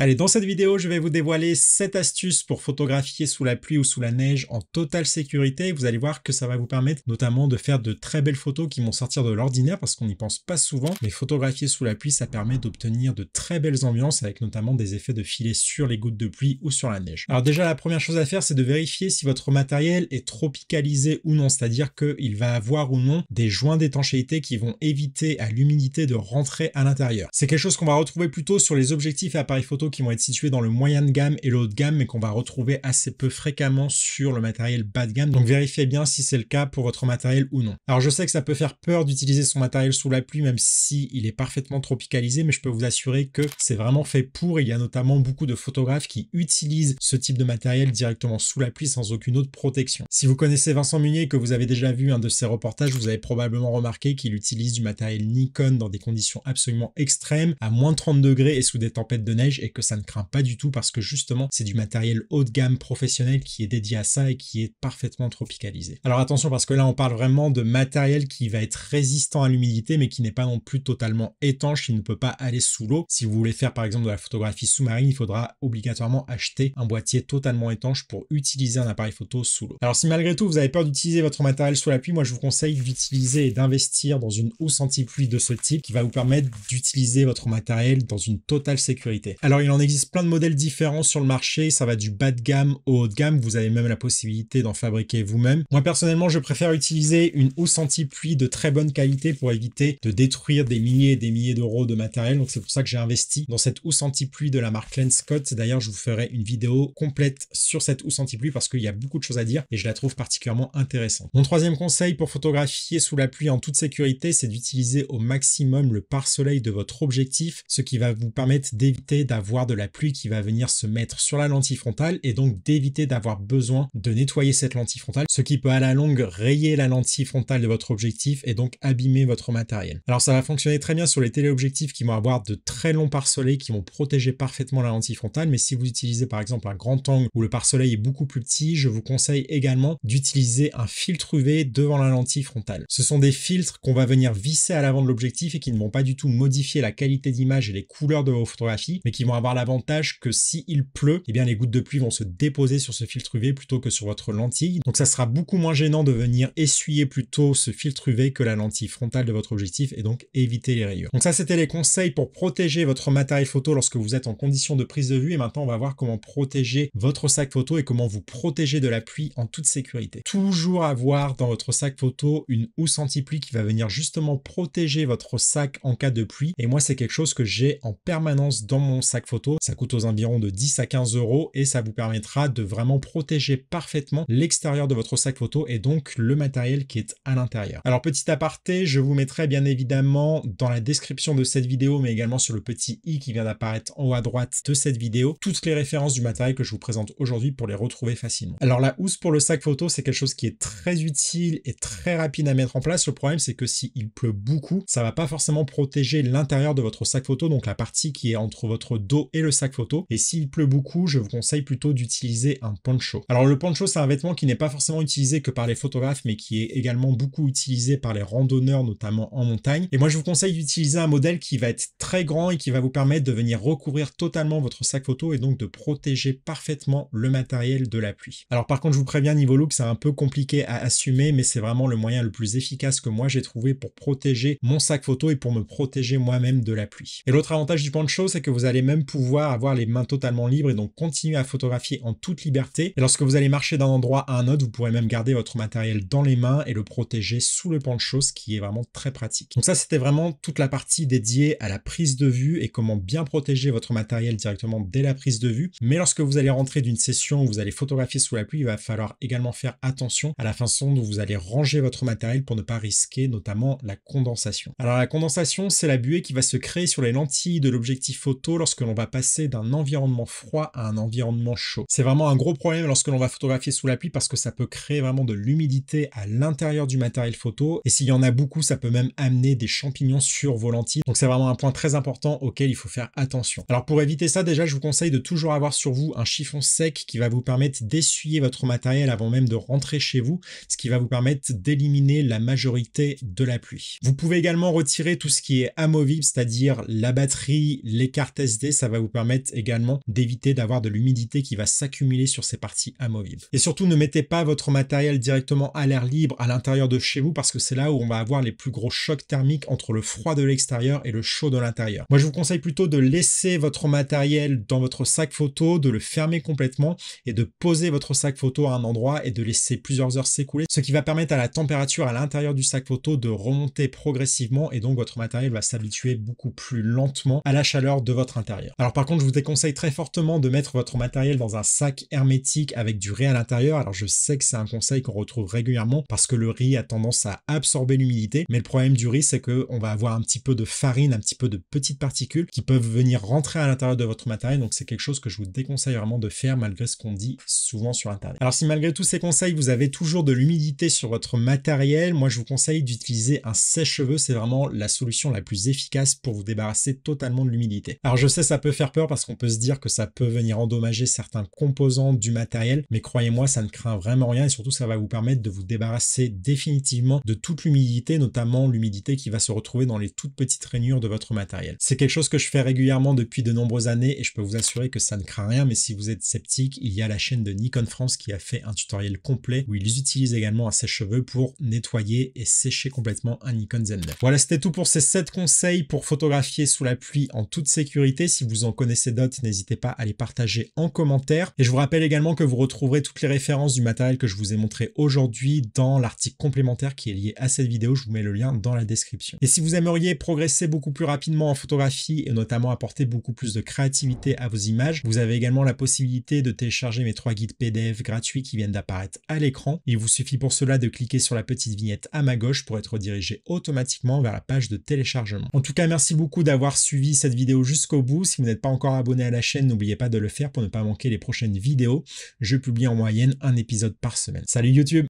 Allez, dans cette vidéo, je vais vous dévoiler 7 astuces pour photographier sous la pluie ou sous la neige en totale sécurité. Vous allez voir que ça va vous permettre notamment de faire de très belles photos qui vont sortir de l'ordinaire parce qu'on n'y pense pas souvent. Mais photographier sous la pluie, ça permet d'obtenir de très belles ambiances avec notamment des effets de filet sur les gouttes de pluie ou sur la neige. Alors déjà, la première chose à faire, c'est de vérifier si votre matériel est tropicalisé ou non, c'est-à-dire qu'il va avoir ou non des joints d'étanchéité qui vont éviter à l'humidité de rentrer à l'intérieur. C'est quelque chose qu'on va retrouver plutôt sur les objectifs et appareils photo qui vont être situés dans le moyen de gamme et le haut de gamme, mais qu'on va retrouver assez peu fréquemment sur le matériel bas de gamme. Donc vérifiez bien si c'est le cas pour votre matériel ou non. Alors je sais que ça peut faire peur d'utiliser son matériel sous la pluie, même si il est parfaitement tropicalisé, mais je peux vous assurer que c'est vraiment fait pour. Il y a notamment beaucoup de photographes qui utilisent ce type de matériel directement sous la pluie sans aucune autre protection. Si vous connaissez Vincent Munier et que vous avez déjà vu un de ses reportages, vous avez probablement remarqué qu'il utilise du matériel Nikon dans des conditions absolument extrêmes, à moins 30 degrés et sous des tempêtes de neige, et ça ne craint pas du tout parce que justement c'est du matériel haut de gamme professionnel qui est dédié à ça et qui est parfaitement tropicalisé. Alors attention parce que là on parle vraiment de matériel qui va être résistant à l'humidité mais qui n'est pas non plus totalement étanche, il ne peut pas aller sous l'eau. Si vous voulez faire par exemple de la photographie sous-marine, il faudra obligatoirement acheter un boîtier totalement étanche pour utiliser un appareil photo sous l'eau. Alors si malgré tout vous avez peur d'utiliser votre matériel sous la pluie, moi je vous conseille d'utiliser et d'investir dans une housse anti-pluie de ce type qui va vous permettre d'utiliser votre matériel dans une totale sécurité. Alors il il en existe plein de modèles différents sur le marché. Ça va du bas de gamme au haut de gamme. Vous avez même la possibilité d'en fabriquer vous-même. Moi, personnellement, je préfère utiliser une housse anti-pluie de très bonne qualité pour éviter de détruire des milliers et des milliers d'euros de matériel. Donc, c'est pour ça que j'ai investi dans cette housse anti-pluie de la marque Lenscott D'ailleurs, je vous ferai une vidéo complète sur cette housse anti-pluie parce qu'il y a beaucoup de choses à dire et je la trouve particulièrement intéressante. Mon troisième conseil pour photographier sous la pluie en toute sécurité, c'est d'utiliser au maximum le pare-soleil de votre objectif, ce qui va vous permettre d'éviter d'avoir de la pluie qui va venir se mettre sur la lentille frontale et donc d'éviter d'avoir besoin de nettoyer cette lentille frontale, ce qui peut à la longue rayer la lentille frontale de votre objectif et donc abîmer votre matériel. Alors ça va fonctionner très bien sur les téléobjectifs qui vont avoir de très longs pare-soleil qui vont protéger parfaitement la lentille frontale, mais si vous utilisez par exemple un grand angle où le pare-soleil est beaucoup plus petit, je vous conseille également d'utiliser un filtre UV devant la lentille frontale. Ce sont des filtres qu'on va venir visser à l'avant de l'objectif et qui ne vont pas du tout modifier la qualité d'image et les couleurs de vos photographies, mais qui vont avoir l'avantage que s'il pleut, eh bien les gouttes de pluie vont se déposer sur ce filtre UV plutôt que sur votre lentille. Donc ça sera beaucoup moins gênant de venir essuyer plutôt ce filtre UV que la lentille frontale de votre objectif et donc éviter les rayures. Donc ça c'était les conseils pour protéger votre matériel photo lorsque vous êtes en condition de prise de vue et maintenant on va voir comment protéger votre sac photo et comment vous protéger de la pluie en toute sécurité. Toujours avoir dans votre sac photo une housse anti-pluie qui va venir justement protéger votre sac en cas de pluie et moi c'est quelque chose que j'ai en permanence dans mon sac ça coûte aux environs de 10 à 15 euros et ça vous permettra de vraiment protéger parfaitement l'extérieur de votre sac photo et donc le matériel qui est à l'intérieur. Alors petit aparté, je vous mettrai bien évidemment dans la description de cette vidéo mais également sur le petit i qui vient d'apparaître en haut à droite de cette vidéo, toutes les références du matériel que je vous présente aujourd'hui pour les retrouver facilement. Alors la housse pour le sac photo, c'est quelque chose qui est très utile et très rapide à mettre en place. Le problème, c'est que s'il pleut beaucoup, ça va pas forcément protéger l'intérieur de votre sac photo, donc la partie qui est entre votre dos et le sac photo. Et s'il pleut beaucoup, je vous conseille plutôt d'utiliser un poncho. Alors le poncho, c'est un vêtement qui n'est pas forcément utilisé que par les photographes, mais qui est également beaucoup utilisé par les randonneurs, notamment en montagne. Et moi, je vous conseille d'utiliser un modèle qui va être très grand et qui va vous permettre de venir recouvrir totalement votre sac photo et donc de protéger parfaitement le matériel de la pluie. Alors par contre, je vous préviens, niveau look, c'est un peu compliqué à assumer, mais c'est vraiment le moyen le plus efficace que moi j'ai trouvé pour protéger mon sac photo et pour me protéger moi-même de la pluie. Et l'autre avantage du poncho, c'est que vous allez même pouvoir avoir les mains totalement libres et donc continuer à photographier en toute liberté. Et lorsque vous allez marcher d'un endroit à un autre, vous pourrez même garder votre matériel dans les mains et le protéger sous le pan poncho, ce qui est vraiment très pratique. Donc ça, c'était vraiment toute la partie dédiée à la prise de vue et comment bien protéger votre matériel directement dès la prise de vue. Mais lorsque vous allez rentrer d'une session où vous allez photographier sous la pluie, il va falloir également faire attention à la façon dont vous allez ranger votre matériel pour ne pas risquer notamment la condensation. Alors la condensation, c'est la buée qui va se créer sur les lentilles de l'objectif photo lorsque l'on va passer d'un environnement froid à un environnement chaud. C'est vraiment un gros problème lorsque l'on va photographier sous la pluie parce que ça peut créer vraiment de l'humidité à l'intérieur du matériel photo et s'il y en a beaucoup, ça peut même amener des champignons sur vos lentilles. Donc c'est vraiment un point très important auquel il faut faire attention. Alors pour éviter ça, déjà, je vous conseille de toujours avoir sur vous un chiffon sec qui va vous permettre d'essuyer votre matériel avant même de rentrer chez vous, ce qui va vous permettre d'éliminer la majorité de la pluie. Vous pouvez également retirer tout ce qui est amovible, c'est-à-dire la batterie, les cartes SD, ça va vous permettre également d'éviter d'avoir de l'humidité qui va s'accumuler sur ces parties amovibles. Et surtout, ne mettez pas votre matériel directement à l'air libre à l'intérieur de chez vous parce que c'est là où on va avoir les plus gros chocs thermiques entre le froid de l'extérieur et le chaud de l'intérieur. Moi, je vous conseille plutôt de laisser votre matériel dans votre sac photo, de le fermer complètement et de poser votre sac photo à un endroit et de laisser plusieurs heures s'écouler, ce qui va permettre à la température à l'intérieur du sac photo de remonter progressivement et donc votre matériel va s'habituer beaucoup plus lentement à la chaleur de votre intérieur. Alors par contre, je vous déconseille très fortement de mettre votre matériel dans un sac hermétique avec du riz à l'intérieur. Alors je sais que c'est un conseil qu'on retrouve régulièrement parce que le riz a tendance à absorber l'humidité, mais le problème du riz, c'est qu'on va avoir un petit peu de farine, un petit peu de petites particules qui peuvent venir rentrer à l'intérieur de votre matériel. Donc c'est quelque chose que je vous déconseille vraiment de faire malgré ce qu'on dit souvent sur Internet. Alors si malgré tous ces conseils, vous avez toujours de l'humidité sur votre matériel, moi je vous conseille d'utiliser un sèche-cheveux. C'est vraiment la solution la plus efficace pour vous débarrasser totalement de l'humidité. Alors je sais, ça peut faire peur parce qu'on peut se dire que ça peut venir endommager certains composants du matériel, mais croyez-moi, ça ne craint vraiment rien et surtout ça va vous permettre de vous débarrasser définitivement de toute l'humidité, notamment l'humidité qui va se retrouver dans les toutes petites rainures de votre matériel. C'est quelque chose que je fais régulièrement depuis de nombreuses années et je peux vous assurer que ça ne craint rien, mais si vous êtes sceptique, il y a la chaîne de Nikon France qui a fait un tutoriel complet où ils utilisent également un sèche-cheveux pour nettoyer et sécher complètement un Nikon Z9. Voilà, c'était tout pour ces 7 conseils pour photographier sous la pluie en toute sécurité. Si vous en connaissez d'autres, n'hésitez pas à les partager en commentaire. Et je vous rappelle également que vous retrouverez toutes les références du matériel que je vous ai montré aujourd'hui dans l'article complémentaire qui est lié à cette vidéo. Je vous mets le lien dans la description. Et si vous aimeriez progresser beaucoup plus rapidement en photographie et notamment apporter beaucoup plus de créativité à vos images, vous avez également la possibilité de télécharger mes trois guides PDF gratuits qui viennent d'apparaître à l'écran. Il vous suffit pour cela de cliquer sur la petite vignette à ma gauche pour être dirigé automatiquement vers la page de téléchargement. En tout cas, merci beaucoup d'avoir suivi cette vidéo jusqu'au bout. Si vous n'êtes pas encore abonné à la chaîne, n'oubliez pas de le faire pour ne pas manquer les prochaines vidéos. Je publie en moyenne un épisode par semaine. Salut YouTube